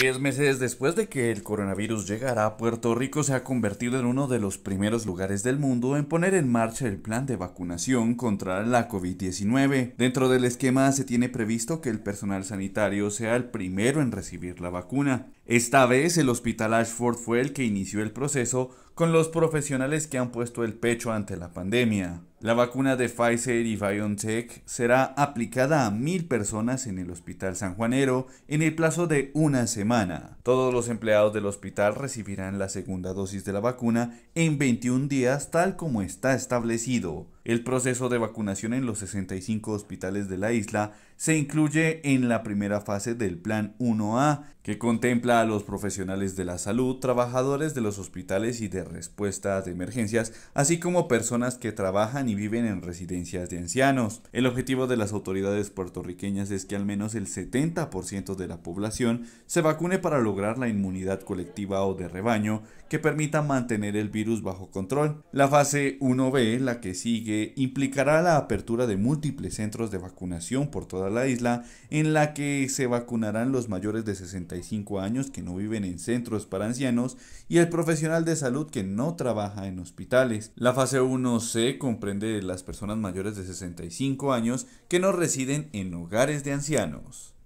Diez meses después de que el coronavirus llegara, Puerto Rico se ha convertido en uno de los primeros lugares del mundo en poner en marcha el plan de vacunación contra la COVID-19. Dentro del esquema se tiene previsto que el personal sanitario sea el primero en recibir la vacuna. Esta vez el Hospital Ashford fue el que inició el proceso con los profesionales que han puesto el pecho ante la pandemia. La vacuna de Pfizer y BioNTech será aplicada a mil personas en el Hospital San Juanero en el plazo de una semana. Todos los empleados del hospital recibirán la segunda dosis de la vacuna en 21 días tal como está establecido. El proceso de vacunación en los 65 hospitales de la isla se incluye en la primera fase del Plan 1A, que contempla a los profesionales de la salud, trabajadores de los hospitales y de respuesta de emergencias, así como personas que trabajan y viven en residencias de ancianos. El objetivo de las autoridades puertorriqueñas es que al menos el 70% de la población se vacune para lograr la inmunidad colectiva o de rebaño que permita mantener el virus bajo control. La fase 1B, la que sigue, implicará la apertura de múltiples centros de vacunación por toda la isla en la que se vacunarán los mayores de 65 años que no viven en centros para ancianos y el profesional de salud que no trabaja en hospitales. La fase 1C comprende las personas mayores de 65 años que no residen en hogares de ancianos.